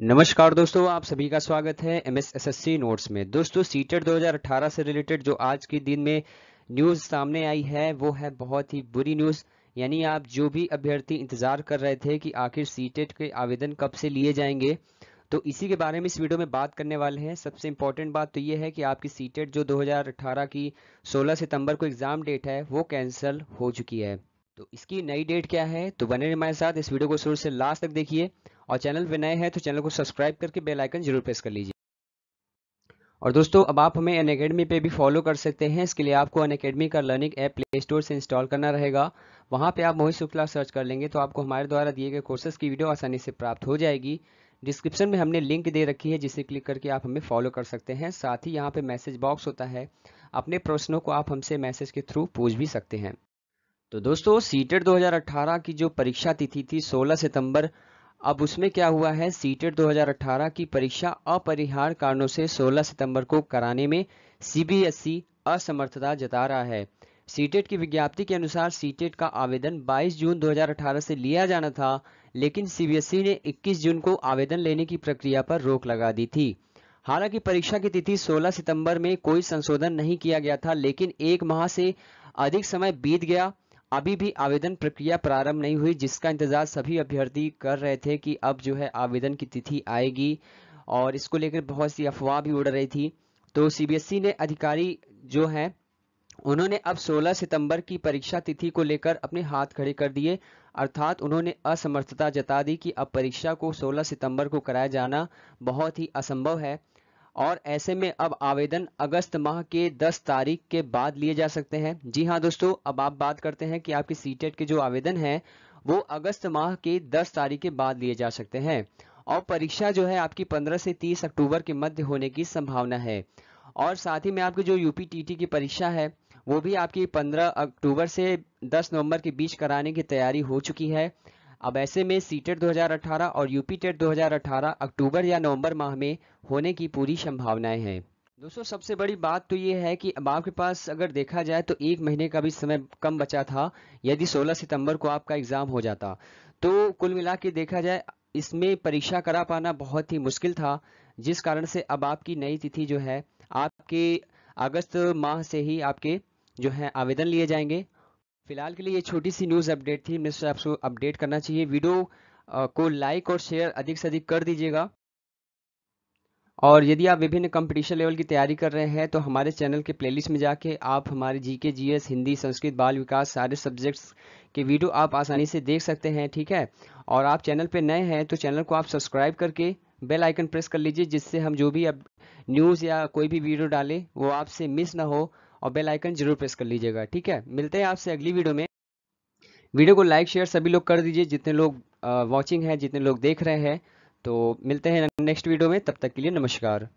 नमस्कार दोस्तों आप सभी का स्वागत है M S S S C notes में दोस्तों सीटेट 2018 से रिलेटेड जो आज के दिन में न्यूज़ सामने आई है वो है बहुत ही बुरी न्यूज़ यानी आप जो भी अभ्यर्थी इंतज़ार कर रहे थे कि आखिर सीटेट के आवेदन कब से लिए जाएंगे तो इसी के बारे में इस वीडियो में बात करने वाले हैं सबसे इम्पोर्टेंट बात तो ये है कि आपकी सीटेट जो 2018 की 16 सितंबर को एग्ज़ाम डेट है वो कैंसिल हो चुकी है तो इसकी नई डेट क्या है तो बने हमारे साथ इस वीडियो को शुरू से लास्ट तक देखिए और चैनल पर नए हैं तो चैनल को सब्सक्राइब करके बेल आइकन जरूर प्रेस कर लीजिए और दोस्तों अब आप हमें अन अकेडमी पे भी फॉलो कर सकते हैं इसके लिए आपको अन अकेडमी का लर्निंग ऐप प्ले स्टोर से इंस्टॉल करना रहेगा वहाँ पे आप मोहित शुक्ला सर्च कर लेंगे तो आपको हमारे द्वारा दिए गए कोर्सेज की वीडियो आसानी से प्राप्त हो जाएगी डिस्क्रिप्शन में हमने लिंक दे रखी है जिसे क्लिक करके आप हमें फॉलो कर सकते हैं साथ ही यहाँ पे मैसेज बॉक्स होता है अपने प्रश्नों को आप हमसे मैसेज के थ्रू पूछ भी सकते हैं तो दोस्तों सीटेट e दो की जो परीक्षा तिथि थी सोलह सितंबर अब उसमें क्या हुआ है सीटेट 2018 की परीक्षा अपरिहार कारणों से 16 सितंबर को कराने में सीबीएसई असमर्थता जता रहा है सीटेट की विज्ञप्ति के अनुसार सीटेट का आवेदन 22 जून 2018 से लिया जाना था लेकिन सीबीएसई ने 21 जून को आवेदन लेने की प्रक्रिया पर रोक लगा दी थी हालांकि परीक्षा की तिथि 16 सितंबर में कोई संशोधन नहीं किया गया था लेकिन एक माह से अधिक समय बीत गया अभी भी आवेदन प्रक्रिया प्रारंभ नहीं हुई जिसका इंतजार सभी अभ्यर्थी कर रहे थे कि अब जो है आवेदन की तिथि आएगी और इसको लेकर बहुत सी अफवाह भी उड़ रही थी तो सीबीएसई e ने अधिकारी जो है उन्होंने अब 16 सितंबर की परीक्षा तिथि को लेकर अपने हाथ खड़े कर दिए अर्थात उन्होंने असमर्थता जता दी कि अब परीक्षा को 16 सितंबर को कराया जाना बहुत ही असंभव है और ऐसे में अब आवेदन अगस्त माह के 10 तारीख के बाद लिए जा सकते हैं जी हाँ दोस्तों अब आप बात करते हैं कि आपकी सी e के जो आवेदन है वो अगस्त माह के 10 तारीख के बाद लिए जा सकते हैं और परीक्षा जो है आपकी 15 से 30 अक्टूबर के मध्य होने की संभावना है और साथ ही में आपकी जो यूपी टीटी की परीक्षा है वो भी आपकी 15 अक्टूबर से 10 नवंबर के बीच कराने की तैयारी हो चुकी है अब ऐसे में सीटेट 2018 और यूपी टेट 2018 अक्टूबर या नवंबर माह में होने की पूरी संभावनाएं हैं दोस्तों सबसे बड़ी बात तो ये है कि अब आपके पास अगर देखा जाए तो एक महीने का भी समय कम बचा था यदि 16 सितंबर को आपका एग्ज़ाम हो जाता तो कुल मिला के देखा जाए इसमें परीक्षा करा पाना बहुत ही मुश्किल था जिस कारण से अब आपकी नई तिथि जो है आपके अगस्त माह से ही आपके जो है आवेदन लिए जाएंगे फिलहाल के लिए ये छोटी सी न्यूज़ अपडेट थी मिस्टर आपको अपडेट करना चाहिए वीडियो को लाइक और शेयर अधिक से अधिक कर दीजिएगा और यदि आप विभिन्न कंपटीशन लेवल की तैयारी कर रहे हैं तो हमारे चैनल के प्लेलिस्ट में जाके आप हमारे जीके जीएस हिंदी संस्कृत बाल विकास सारे सब्जेक्ट्स के वीडियो आप आसानी से देख सकते हैं ठीक है और आप चैनल पर नए हैं तो चैनल को आप सब्सक्राइब करके बेल आइकन प्रेस कर लीजिए जिससे हम जो भी अब न्यूज़ या कोई भी वीडियो डालें वो आपसे मिस ना हो और बेल आइकन जरूर प्रेस कर लीजिएगा ठीक है मिलते हैं आपसे अगली वीडियो में वीडियो को लाइक शेयर सभी लोग कर दीजिए जितने लोग वॉचिंग है जितने लोग देख रहे हैं तो मिलते हैं नेक्स्ट वीडियो में तब तक के लिए नमस्कार